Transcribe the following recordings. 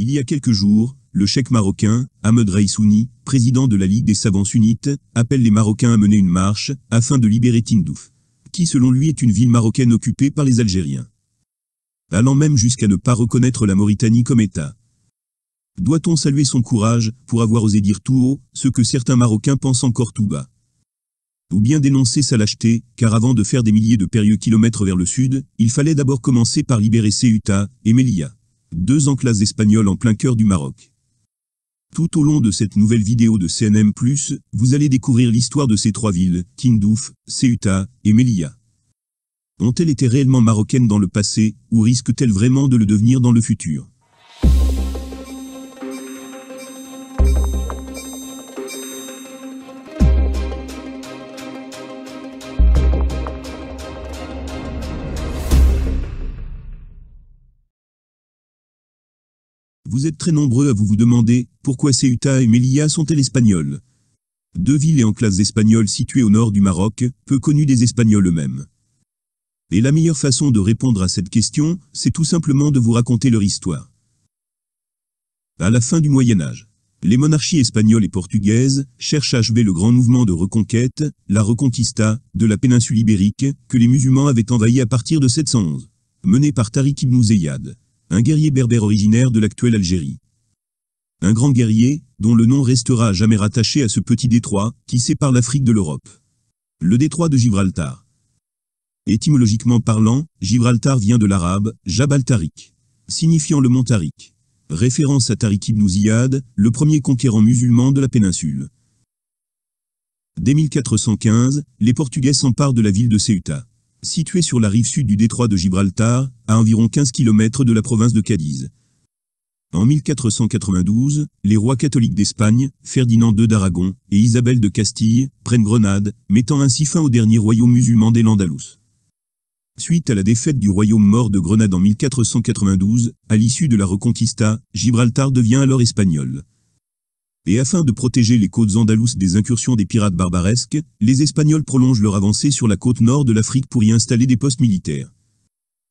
Il y a quelques jours, le cheikh marocain, Ahmed Raissouni, président de la Ligue des savants sunnites, appelle les Marocains à mener une marche, afin de libérer Tindouf, qui selon lui est une ville marocaine occupée par les Algériens. Allant même jusqu'à ne pas reconnaître la Mauritanie comme État. Doit-on saluer son courage, pour avoir osé dire tout haut, ce que certains Marocains pensent encore tout bas Ou bien dénoncer sa lâcheté, car avant de faire des milliers de périlleux kilomètres vers le sud, il fallait d'abord commencer par libérer Ceuta et Melilla. Deux enclaves espagnoles en plein cœur du Maroc. Tout au long de cette nouvelle vidéo de CNM+, vous allez découvrir l'histoire de ces trois villes, Tindouf, Ceuta et Melilla. Ont-elles été réellement marocaines dans le passé, ou risquent-elles vraiment de le devenir dans le futur Vous êtes très nombreux à vous vous demander, pourquoi Ceuta et Melilla sont-elles espagnoles Deux villes et enclaves espagnoles situées au nord du Maroc, peu connues des Espagnols eux-mêmes. Et la meilleure façon de répondre à cette question, c'est tout simplement de vous raconter leur histoire. À la fin du Moyen Âge, les monarchies espagnoles et portugaises cherchent à achever le grand mouvement de reconquête, la Reconquista, de la péninsule ibérique, que les musulmans avaient envahi à partir de 711, menée par Tariq ibn Ziyad un guerrier berbère originaire de l'actuelle Algérie. Un grand guerrier, dont le nom restera à jamais rattaché à ce petit détroit, qui sépare l'Afrique de l'Europe. Le détroit de Gibraltar. Étymologiquement parlant, Gibraltar vient de l'arabe, Jabal Tariq, signifiant le mont Tariq. Référence à Tariq ibn Ziyad, le premier conquérant musulman de la péninsule. Dès 1415, les Portugais s'emparent de la ville de Ceuta situé sur la rive sud du détroit de Gibraltar, à environ 15 km de la province de Cadiz. En 1492, les rois catholiques d'Espagne, Ferdinand II d'Aragon et Isabelle de Castille, prennent Grenade, mettant ainsi fin au dernier royaume musulman des Landalous. Suite à la défaite du royaume mort de Grenade en 1492, à l'issue de la Reconquista, Gibraltar devient alors espagnol et afin de protéger les côtes andalouses des incursions des pirates barbaresques, les Espagnols prolongent leur avancée sur la côte nord de l'Afrique pour y installer des postes militaires.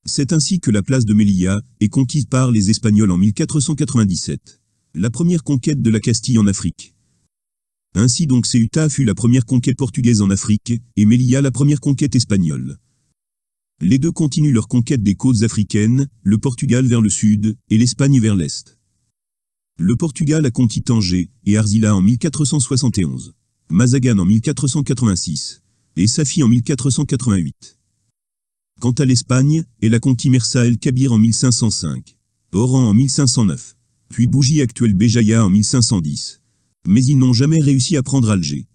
C'est ainsi que la place de Melilla est conquise par les Espagnols en 1497. La première conquête de la Castille en Afrique. Ainsi donc Ceuta fut la première conquête portugaise en Afrique, et Melilla la première conquête espagnole. Les deux continuent leur conquête des côtes africaines, le Portugal vers le sud, et l'Espagne vers l'est. Le Portugal a conquis Tanger et Arzila en 1471, Mazagan en 1486 et Safi en 1488. Quant à l'Espagne, elle a conquis Mersa el Kabir en 1505, Oran en 1509, puis Bougie actuelle Béjaïa en 1510. Mais ils n'ont jamais réussi à prendre Alger.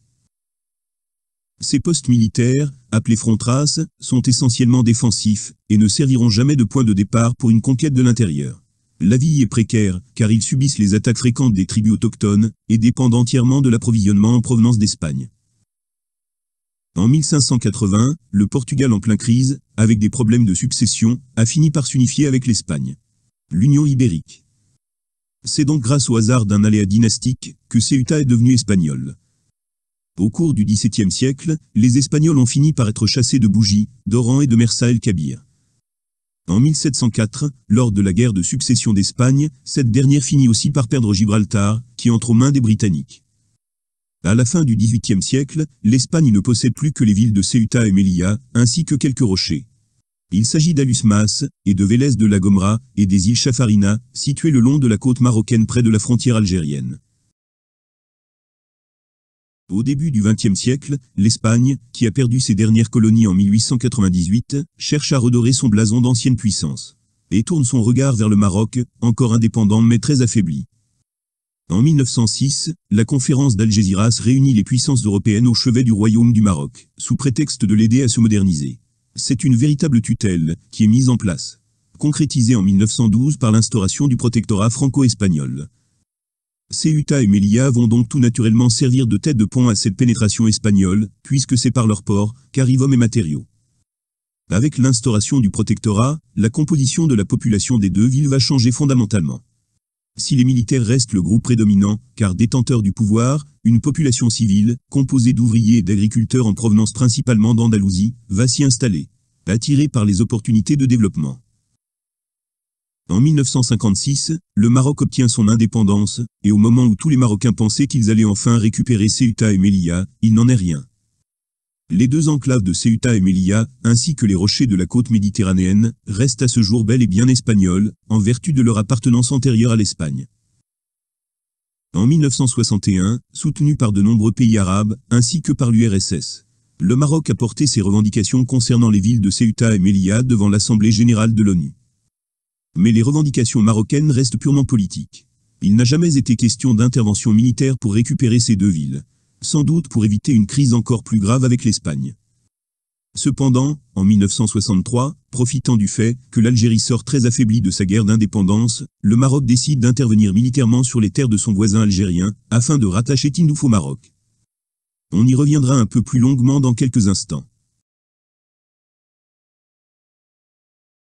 Ces postes militaires, appelés frontras, sont essentiellement défensifs et ne serviront jamais de point de départ pour une conquête de l'intérieur. La vie est précaire, car ils subissent les attaques fréquentes des tribus autochtones, et dépendent entièrement de l'approvisionnement en provenance d'Espagne. En 1580, le Portugal en plein crise, avec des problèmes de succession, a fini par s'unifier avec l'Espagne. L'Union ibérique. C'est donc grâce au hasard d'un aléa dynastique que Ceuta est devenue espagnole. Au cours du XVIIe siècle, les Espagnols ont fini par être chassés de Bougie, d'Oran et de Mersa el-Kabir. En 1704, lors de la guerre de succession d'Espagne, cette dernière finit aussi par perdre Gibraltar, qui entre aux mains des Britanniques. À la fin du XVIIIe siècle, l'Espagne ne possède plus que les villes de Ceuta et Melilla, ainsi que quelques rochers. Il s'agit d'Alusmas, et de Vélez de la Gomera et des îles Chafarina, situées le long de la côte marocaine près de la frontière algérienne. Au début du XXe siècle, l'Espagne, qui a perdu ses dernières colonies en 1898, cherche à redorer son blason d'ancienne puissance, et tourne son regard vers le Maroc, encore indépendant mais très affaibli. En 1906, la conférence d'Algésiras réunit les puissances européennes au chevet du royaume du Maroc, sous prétexte de l'aider à se moderniser. C'est une véritable tutelle, qui est mise en place, concrétisée en 1912 par l'instauration du protectorat franco-espagnol. Ceuta et Melilla vont donc tout naturellement servir de tête de pont à cette pénétration espagnole, puisque c'est par leur port qu'arrivent et matériaux. Avec l'instauration du protectorat, la composition de la population des deux villes va changer fondamentalement. Si les militaires restent le groupe prédominant, car détenteurs du pouvoir, une population civile, composée d'ouvriers et d'agriculteurs en provenance principalement d'Andalousie, va s'y installer, attirée par les opportunités de développement. En 1956, le Maroc obtient son indépendance, et au moment où tous les Marocains pensaient qu'ils allaient enfin récupérer Ceuta et Melilla, il n'en est rien. Les deux enclaves de Ceuta et Melilla, ainsi que les rochers de la côte méditerranéenne, restent à ce jour bel et bien espagnoles, en vertu de leur appartenance antérieure à l'Espagne. En 1961, soutenu par de nombreux pays arabes, ainsi que par l'URSS, le Maroc a porté ses revendications concernant les villes de Ceuta et Melilla devant l'Assemblée Générale de l'ONU. Mais les revendications marocaines restent purement politiques. Il n'a jamais été question d'intervention militaire pour récupérer ces deux villes, sans doute pour éviter une crise encore plus grave avec l'Espagne. Cependant, en 1963, profitant du fait que l'Algérie sort très affaiblie de sa guerre d'indépendance, le Maroc décide d'intervenir militairement sur les terres de son voisin algérien, afin de rattacher Tindouf au Maroc. On y reviendra un peu plus longuement dans quelques instants.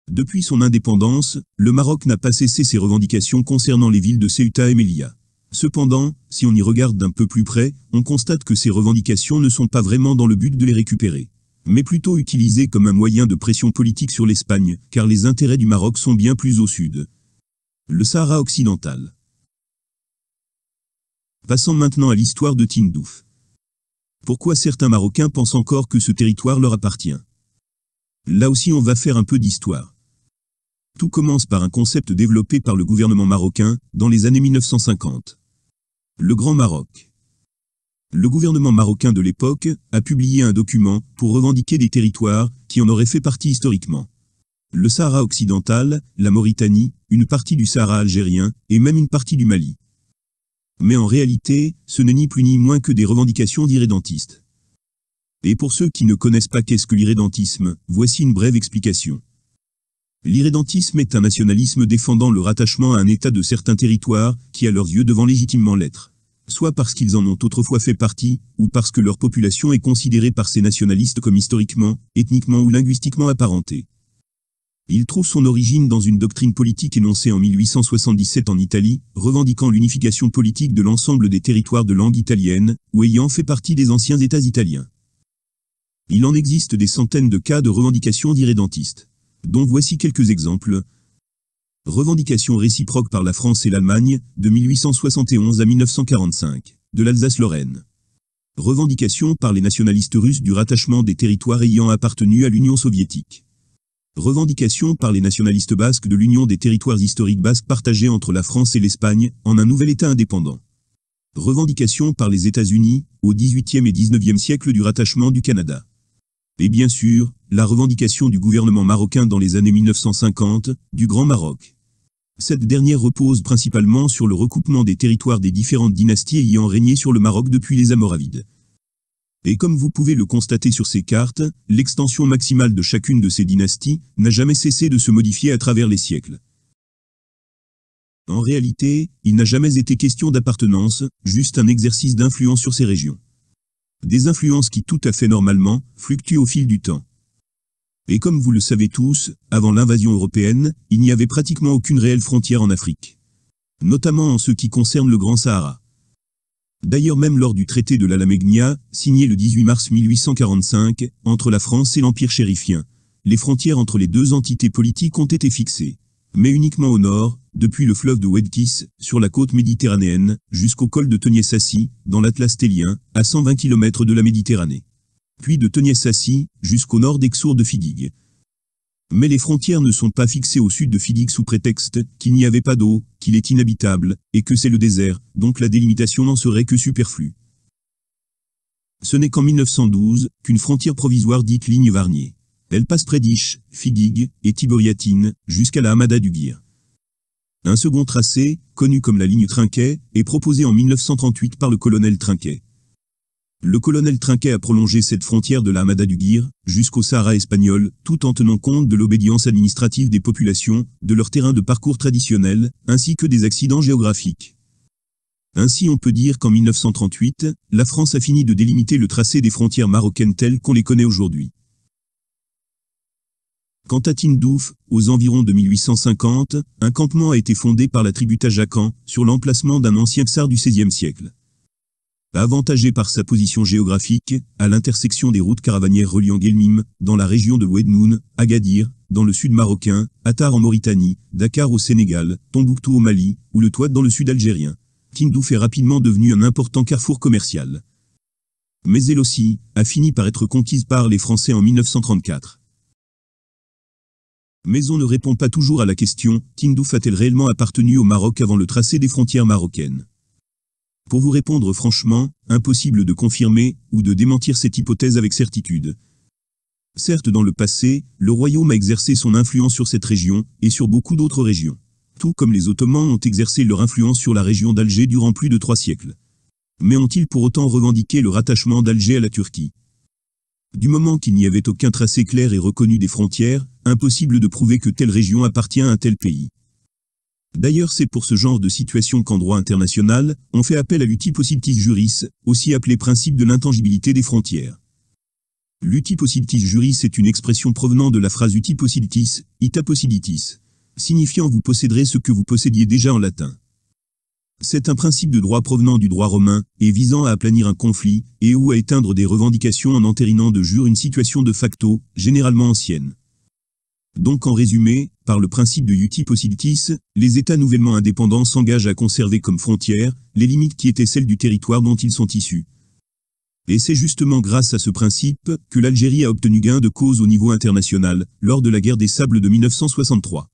Depuis son indépendance, le Maroc n'a pas cessé ses revendications concernant les villes de Ceuta et Melilla. Cependant, si on y regarde d'un peu plus près, on constate que ces revendications ne sont pas vraiment dans le but de les récupérer, mais plutôt utilisées comme un moyen de pression politique sur l'Espagne, car les intérêts du Maroc sont bien plus au sud. Le Sahara occidental. Passons maintenant à l'histoire de Tindouf. Pourquoi certains Marocains pensent encore que ce territoire leur appartient Là aussi on va faire un peu d'histoire. Tout commence par un concept développé par le gouvernement marocain, dans les années 1950. Le Grand Maroc. Le gouvernement marocain de l'époque a publié un document pour revendiquer des territoires qui en auraient fait partie historiquement. Le Sahara occidental, la Mauritanie, une partie du Sahara algérien, et même une partie du Mali. Mais en réalité, ce n'est ni plus ni moins que des revendications d'irrédentistes. Et pour ceux qui ne connaissent pas qu'est-ce que l'irrédentisme, voici une brève explication. L'irrédentisme est un nationalisme défendant le rattachement à un État de certains territoires, qui à leurs yeux devant légitimement l'être. Soit parce qu'ils en ont autrefois fait partie, ou parce que leur population est considérée par ces nationalistes comme historiquement, ethniquement ou linguistiquement apparentée. Il trouve son origine dans une doctrine politique énoncée en 1877 en Italie, revendiquant l'unification politique de l'ensemble des territoires de langue italienne, ou ayant fait partie des anciens États italiens. Il en existe des centaines de cas de revendications d'irrédentistes dont voici quelques exemples. Revendication réciproque par la France et l'Allemagne, de 1871 à 1945, de l'Alsace-Lorraine. Revendication par les nationalistes russes du rattachement des territoires ayant appartenu à l'Union soviétique. Revendication par les nationalistes basques de l'union des territoires historiques basques partagés entre la France et l'Espagne, en un nouvel État indépendant. Revendication par les États-Unis, au 18e et 19e siècle du rattachement du Canada. Et bien sûr, la revendication du gouvernement marocain dans les années 1950, du Grand Maroc. Cette dernière repose principalement sur le recoupement des territoires des différentes dynasties ayant régné sur le Maroc depuis les Amoravides. Et comme vous pouvez le constater sur ces cartes, l'extension maximale de chacune de ces dynasties n'a jamais cessé de se modifier à travers les siècles. En réalité, il n'a jamais été question d'appartenance, juste un exercice d'influence sur ces régions. Des influences qui tout à fait normalement fluctuent au fil du temps. Et comme vous le savez tous, avant l'invasion européenne, il n'y avait pratiquement aucune réelle frontière en Afrique. Notamment en ce qui concerne le Grand Sahara. D'ailleurs même lors du traité de l'Alamegnia, signé le 18 mars 1845, entre la France et l'Empire chérifien, les frontières entre les deux entités politiques ont été fixées mais uniquement au nord, depuis le fleuve de Wedkis, sur la côte méditerranéenne, jusqu'au col de Teniessassi, dans l'Atlas télien, à 120 km de la Méditerranée. Puis de Teniessassi, jusqu'au nord d'Exour de fidigue Mais les frontières ne sont pas fixées au sud de Fidigue sous prétexte qu'il n'y avait pas d'eau, qu'il est inhabitable, et que c'est le désert, donc la délimitation n'en serait que superflue. Ce n'est qu'en 1912 qu'une frontière provisoire dite ligne Varnier elle passe près d'Iche, Figuig et Tiboriatine, jusqu'à la Hamada du Guir. Un second tracé, connu comme la ligne Trinquet, est proposé en 1938 par le colonel Trinquet. Le colonel Trinquet a prolongé cette frontière de la Hamada du Guir jusqu'au Sahara espagnol, tout en tenant compte de l'obédience administrative des populations, de leur terrain de parcours traditionnel, ainsi que des accidents géographiques. Ainsi on peut dire qu'en 1938, la France a fini de délimiter le tracé des frontières marocaines telles qu'on les connaît aujourd'hui. Quant à Tindouf, aux environs de 1850, un campement a été fondé par la tribu Tajakan, sur l'emplacement d'un ancien tsar du XVIe siècle. Avantagé par sa position géographique, à l'intersection des routes caravanières reliant Guelmim, dans la région de Ouednoun, Agadir, dans le sud marocain, Attar en Mauritanie, Dakar au Sénégal, Tombouctou au Mali, ou le Toit dans le sud algérien, Tindouf est rapidement devenu un important carrefour commercial. Mais elle aussi, a fini par être conquise par les Français en 1934 mais on ne répond pas toujours à la question, Tindouf a-t-elle réellement appartenu au Maroc avant le tracé des frontières marocaines Pour vous répondre franchement, impossible de confirmer ou de démentir cette hypothèse avec certitude. Certes dans le passé, le royaume a exercé son influence sur cette région et sur beaucoup d'autres régions, tout comme les Ottomans ont exercé leur influence sur la région d'Alger durant plus de trois siècles. Mais ont-ils pour autant revendiqué le rattachement d'Alger à la Turquie du moment qu'il n'y avait aucun tracé clair et reconnu des frontières, impossible de prouver que telle région appartient à un tel pays. D'ailleurs c'est pour ce genre de situation qu'en droit international, on fait appel à l'utipositis juris, aussi appelé principe de l'intangibilité des frontières. L'utipositis juris est une expression provenant de la phrase utipositis, ita signifiant vous posséderez ce que vous possédiez déjà en latin. C'est un principe de droit provenant du droit romain, et visant à aplanir un conflit, et ou à éteindre des revendications en entérinant de jure une situation de facto, généralement ancienne. Donc en résumé, par le principe de uti possilitis, les États nouvellement indépendants s'engagent à conserver comme frontières les limites qui étaient celles du territoire dont ils sont issus. Et c'est justement grâce à ce principe que l'Algérie a obtenu gain de cause au niveau international, lors de la guerre des sables de 1963.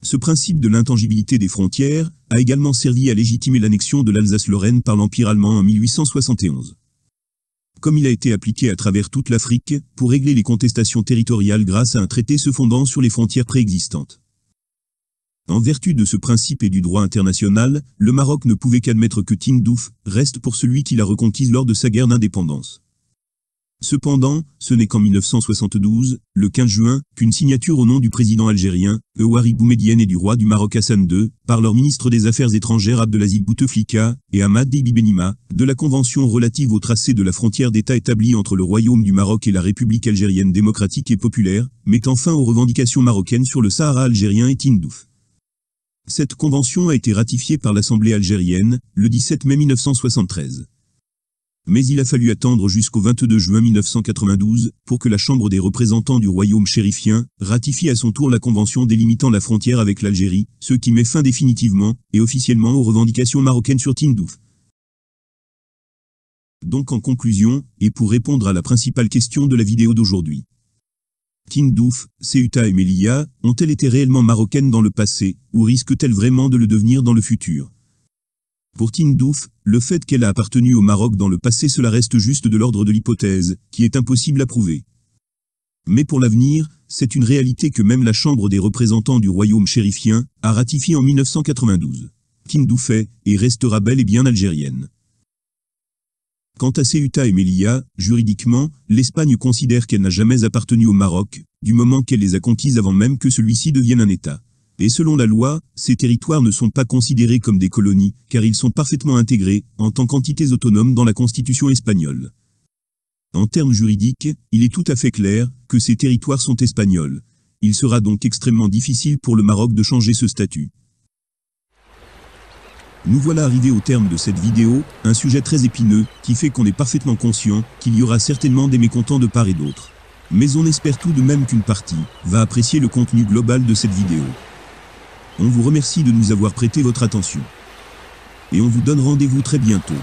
Ce principe de l'intangibilité des frontières a également servi à légitimer l'annexion de l'Alsace-Lorraine par l'Empire allemand en 1871. Comme il a été appliqué à travers toute l'Afrique, pour régler les contestations territoriales grâce à un traité se fondant sur les frontières préexistantes. En vertu de ce principe et du droit international, le Maroc ne pouvait qu'admettre que Tindouf reste pour celui qui l'a reconquise lors de sa guerre d'indépendance. Cependant, ce n'est qu'en 1972, le 15 juin, qu'une signature au nom du président algérien, Ewari Boumedienne et du roi du Maroc Hassan II, par leur ministre des Affaires étrangères Abdelaziz Bouteflika et Ahmad Debi Benima, de la convention relative au tracé de la frontière d'État établie entre le Royaume du Maroc et la République algérienne démocratique et populaire, mettant fin aux revendications marocaines sur le Sahara algérien et Tindouf. Cette convention a été ratifiée par l'Assemblée algérienne, le 17 mai 1973 mais il a fallu attendre jusqu'au 22 juin 1992 pour que la Chambre des représentants du royaume chérifien ratifie à son tour la convention délimitant la frontière avec l'Algérie, ce qui met fin définitivement et officiellement aux revendications marocaines sur Tindouf. Donc en conclusion, et pour répondre à la principale question de la vidéo d'aujourd'hui. Tindouf, Ceuta et Melilla, ont-elles été réellement marocaines dans le passé, ou risquent-elles vraiment de le devenir dans le futur pour Tindouf, le fait qu'elle a appartenu au Maroc dans le passé cela reste juste de l'ordre de l'hypothèse, qui est impossible à prouver. Mais pour l'avenir, c'est une réalité que même la Chambre des représentants du royaume chérifien a ratifiée en 1992. Tindouf est, et restera bel et bien algérienne. Quant à Ceuta et Melilla, juridiquement, l'Espagne considère qu'elle n'a jamais appartenu au Maroc, du moment qu'elle les a conquises avant même que celui-ci devienne un État. Et selon la loi, ces territoires ne sont pas considérés comme des colonies, car ils sont parfaitement intégrés, en tant qu'entités autonomes dans la Constitution espagnole. En termes juridiques, il est tout à fait clair que ces territoires sont espagnols. Il sera donc extrêmement difficile pour le Maroc de changer ce statut. Nous voilà arrivés au terme de cette vidéo, un sujet très épineux, qui fait qu'on est parfaitement conscient qu'il y aura certainement des mécontents de part et d'autre. Mais on espère tout de même qu'une partie va apprécier le contenu global de cette vidéo. On vous remercie de nous avoir prêté votre attention. Et on vous donne rendez-vous très bientôt.